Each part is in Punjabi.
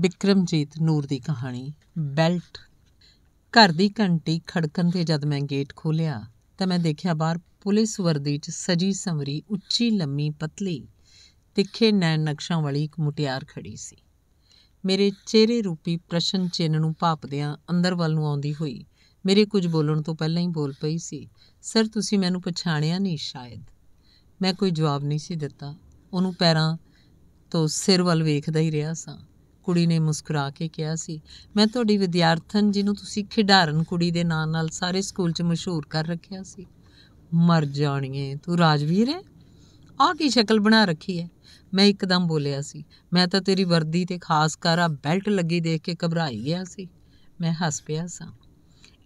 ਬਿਕਰਮਜੀਤ ਨੂਰ ਦੀ ਕਹਾਣੀ ਬੈਲਟ ਘਰ ਦੀ ਘੰਟੀ ਖੜਕਣ ਤੇ ਜਦ ਮੈਂ ਗੇਟ ਖੋਲਿਆ ਤਾਂ ਮੈਂ ਦੇਖਿਆ ਬਾਹਰ ਪੁਲਿਸ ਵਰਦੀ 'ਚ ਸਜੀ ਸੰਵਰੀ ਉੱਚੀ ਲੰਮੀ ਪਤਲੀ ਤਿੱਖੇ ਨੈਣ ਨਕਸ਼ਾਂ ਵਾਲੀ ਇੱਕ ਮੁਟਿਆਰ ਖੜੀ ਸੀ ਮੇਰੇ ਚਿਹਰੇ ਰੂਪੀ ਪ੍ਰਸ਼ਨ ਚਿੰਨ ਨੂੰ ਭਾਪਦਿਆਂ ਅੰਦਰ ਵੱਲ ਨੂੰ ਆਉਂਦੀ ਹੋਈ ਮੇਰੇ ਕੁਝ ਬੋਲਣ ਤੋਂ ਪਹਿਲਾਂ ਹੀ ਬੋਲ ਪਈ ਸੀ ਸਰ ਤੁਸੀਂ ਮੈਨੂੰ ਪਛਾਣਿਆ ਨਹੀਂ ਸ਼ਾਇਦ ਮੈਂ ਕੋਈ ਜਵਾਬ ਨਹੀਂ ਸੀ ਦਿੱਤਾ ਉਹਨੂੰ ਪੈਰਾਂ ਤੋਂ ਸਿਰ ਵੱਲ ਵੇਖਦਾ ਹੀ ਰਿਹਾ ਸਾਂ ਕੁੜੀ ਨੇ ਮੁਸਕਰਾ ਕੇ ਕਿਹਾ ਸੀ ਮੈਂ ਤੁਹਾਡੀ ਵਿਦਿਆਰਥਣ ਜਿਹਨੂੰ ਤੁਸੀਂ ਖਿਡਾਰਨ ਕੁੜੀ ਦੇ ਨਾਂ ਨਾਲ ਸਾਰੇ ਸਕੂਲ 'ਚ ਮਸ਼ਹੂਰ ਕਰ ਰੱਖਿਆ ਸੀ ਮਰ ਜਾਣੀਏ ਤੂੰ ਰਾਜਵੀਰ ਹੈ ਆਹ ਕੀ ਸ਼ਕਲ ਬਣਾ ਰੱਖੀ ਹੈ ਮੈਂ ਇੱਕਦਮ ਬੋਲਿਆ ਸੀ ਮੈਂ ਤਾਂ ਤੇਰੀ ਵਰਦੀ ਤੇ ਖਾਸ ਕਰ ਆ ਬੈਲਟ ਲੱਗੀ ਦੇਖ ਕੇ ਘਬਰਾਈ ਗਿਆ ਸੀ ਮੈਂ ਹੱਸ ਪਿਆ ਸਾਂ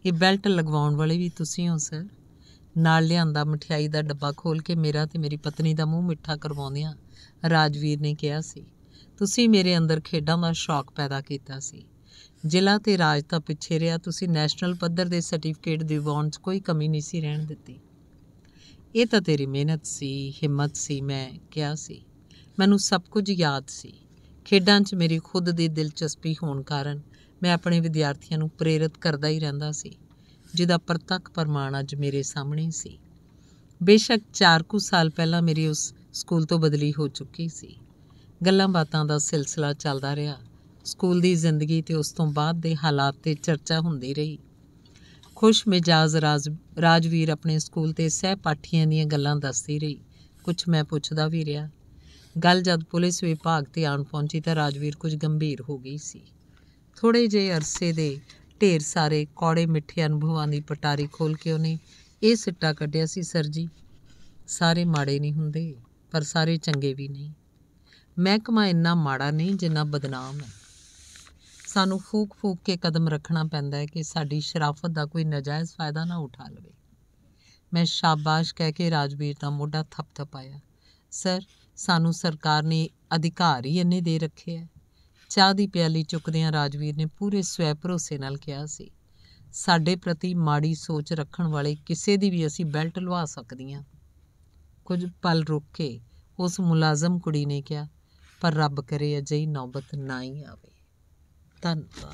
ਇਹ ਬੈਲਟ ਲਗਵਾਉਣ ਵਾਲੇ ਵੀ ਤੁਸੀਂ ਹੋ ਸਰ ਨਾਲ ਲਿਆਂਦਾ ਮਠਿਆਈ ਦਾ ਡੱਬਾ ਖੋਲ ਕੇ ਮੇਰਾ ਤੇ ਮੇਰੀ ਪਤਨੀ ਦਾ ਮੂੰਹ ਮਿੱਠਾ ਕਰਵਾਉਂਦਿਆਂ ਰਾਜਵੀਰ ਨੇ ਕਿਹਾ ਸੀ ਤੁਸੀਂ ਮੇਰੇ ਅੰਦਰ ਖੇਡਾਂ ਦਾ ਸ਼ੌਕ ਪੈਦਾ ਕੀਤਾ ਸੀ ਜ਼ਿਲ੍ਹਾ ਤੇ ਰਾਜ ਤਾਂ ਪਿੱਛੇ ਰਿਹਾ ਤੁਸੀਂ ਨੈਸ਼ਨਲ ਪੱਧਰ ਦੇ ਸਰਟੀਫਿਕੇਟ ਦਿਵਾਉਣ 'ਚ ਕੋਈ ਕਮੀ ਨਹੀਂ ਸੀ ਰਹਿਣ ਦਿੱਤੀ ਇਹ ਤਾਂ ਤੇਰੀ ਮਿਹਨਤ ਸੀ ਹਿੰਮਤ ਸੀ ਮੈਂ ਕਿਹਾ ਸੀ ਮੈਨੂੰ ਸਭ ਕੁਝ ਯਾਦ ਸੀ ਖੇਡਾਂ 'ਚ ਮੇਰੀ ਖੁਦ ਦੀ ਦਿਲਚਸਪੀ ਹੋਣ ਕਾਰਨ ਮੈਂ ਆਪਣੇ ਵਿਦਿਆਰਥੀਆਂ ਨੂੰ ਪ੍ਰੇਰਿਤ ਕਰਦਾ ਹੀ ਰਹਿੰਦਾ ਸੀ ਜਿਹਦਾ ਪ੍ਰਤੱਖ ਪ੍ਰਮਾਣ ਅੱਜ ਮੇਰੇ ਸਾਹਮਣੇ ਸੀ ਬੇਸ਼ੱਕ 4 ਕੁ ਸਾਲ ਪਹਿਲਾਂ ਮੇਰੀ ਉਸ ਸਕੂਲ ਤੋਂ ਬਦਲੀ ਹੋ ਚੁੱਕੀ ਸੀ ਗੱਲਾਂ ਬਾਤਾਂ ਦਾ ਸਿਲਸਿਲਾ ਚੱਲਦਾ ਰਿਹਾ ਸਕੂਲ ਦੀ ਜ਼ਿੰਦਗੀ ਤੇ ਉਸ ਤੋਂ ਬਾਅਦ ਦੇ ਹਾਲਾਤ ਤੇ ਚਰਚਾ ਹੁੰਦੀ ਰਹੀ ਖੁਸ਼ ਮਿਜਾਜ ਰਾਜਵੀਰ ਆਪਣੇ ਸਕੂਲ ਤੇ ਸਹਿਪਾਠੀਆਂ ਦੀਆਂ ਗੱਲਾਂ ਦੱਸਦੀ ਰਹੀ ਕੁਝ ਮੈਂ ਪੁੱਛਦਾ ਵੀ ਰਿਹਾ ਗੱਲ ਜਦ ਪੁਲਿਸ ਵਿਭਾਗ ਤੇ ਆਣ ਪਹੁੰਚੀ ਤਾਂ ਰਾਜਵੀਰ ਕੁਝ ਗੰਭੀਰ ਹੋ ਗਈ ਸੀ ਥੋੜੇ ਜੇ ਅਰਸੇ ਦੇ ਢੇਰ ਸਾਰੇ ਕੌੜੇ ਮਿੱਠੇ ਅਨੁਭਵਾਂ ਦੀ ਪਟਾਰੀ ਖੋਲ ਕੇ ਉਹਨੇ ਇਹ ਸਿੱਟਾ ਕੱਢਿਆ ਸੀ ਸਰ ਜੀ ਸਾਰੇ ਮਾੜੇ ਨਹੀਂ ਹੁੰਦੇ ਪਰ ਸਾਰੇ ਚੰਗੇ ਵੀ ਨਹੀਂ ਮਹਿਕਮਾ ਇੰਨਾ ਮਾੜਾ ਨਹੀਂ ਜਿੰਨਾ ਬਦਨਾਮ ਹੈ ਸਾਨੂੰ ਫੂਕ ਫੂਕ ਕੇ ਕਦਮ ਰੱਖਣਾ ਪੈਂਦਾ ਹੈ ਕਿ ਸਾਡੀ ਸ਼ਰਾਫਤ ਦਾ ਕੋਈ ਨਜਾਇਜ਼ ਫਾਇਦਾ ਨਾ ਉਠਾ ਲਵੇ ਮੈਂ ਸ਼ਾਬਾਸ਼ ਕਹਿ ਕੇ ਰਾਜਵੀਰ ਦਾ ਮੋਢਾ ਥਪਥਪਾਇਆ ਸਰ ਸਾਨੂੰ ਸਰਕਾਰ ਨੇ ਅਧਿਕਾਰ ਹੀ ਇੰਨੇ ਦੇ ਰੱਖੇ ਹੈ ਚਾਹ ਦੀ ਪਿਆਲੀ ਚੁੱਕਦਿਆਂ ਰਾਜਵੀਰ ਨੇ ਪੂਰੇ ਸਵੈ ਭਰੋਸੇ ਨਾਲ ਕਿਹਾ ਸੀ ਸਾਡੇ ਪ੍ਰਤੀ ਮਾੜੀ ਸੋਚ ਰੱਖਣ ਵਾਲੇ ਕਿਸੇ ਦੀ ਵੀ ਅਸੀਂ ਬੈਲਟ ਲਵਾ ਸਕਦੀਆਂ ਕੁਝ ਪਲ ਰੁੱਕ ਕੇ ਉਸ ਮੁਲਾਜ਼ਮ ਕੁੜੀ ਨੇ ਕਿਹਾ ਪਰ ਰੱਬ ਕਰੇ ਅਜਿਹੀ ਨੌਬਤ ਨਾ ਹੀ ਆਵੇ ਧੰਨਵਾਦ